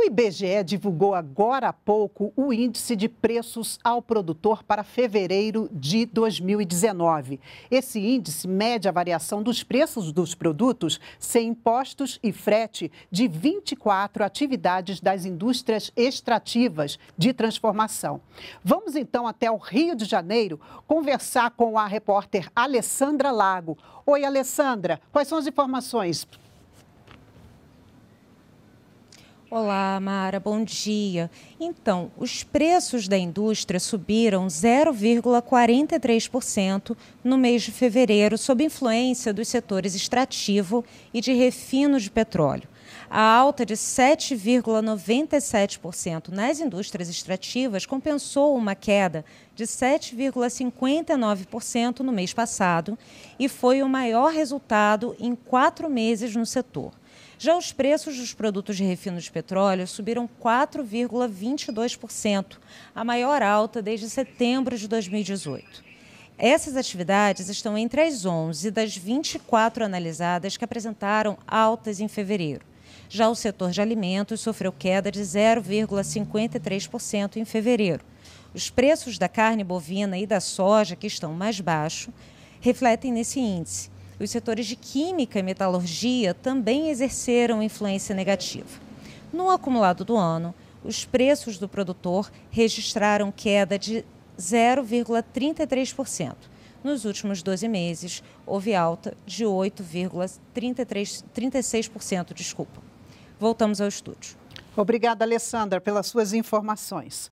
O IBGE divulgou agora há pouco o índice de preços ao produtor para fevereiro de 2019. Esse índice mede a variação dos preços dos produtos sem impostos e frete de 24 atividades das indústrias extrativas de transformação. Vamos então até o Rio de Janeiro conversar com a repórter Alessandra Lago. Oi, Alessandra, quais são as informações? Olá, Mara, bom dia. Então, os preços da indústria subiram 0,43% no mês de fevereiro, sob influência dos setores extrativo e de refino de petróleo. A alta de 7,97% nas indústrias extrativas compensou uma queda de 7,59% no mês passado e foi o maior resultado em quatro meses no setor. Já os preços dos produtos de refino de petróleo subiram 4,22%, a maior alta desde setembro de 2018. Essas atividades estão entre as 11 das 24 analisadas que apresentaram altas em fevereiro. Já o setor de alimentos sofreu queda de 0,53% em fevereiro. Os preços da carne bovina e da soja, que estão mais baixos, refletem nesse índice os setores de química e metalurgia também exerceram influência negativa. No acumulado do ano, os preços do produtor registraram queda de 0,33%. Nos últimos 12 meses, houve alta de 8,36%. Desculpa. Voltamos ao estúdio. Obrigada, Alessandra, pelas suas informações.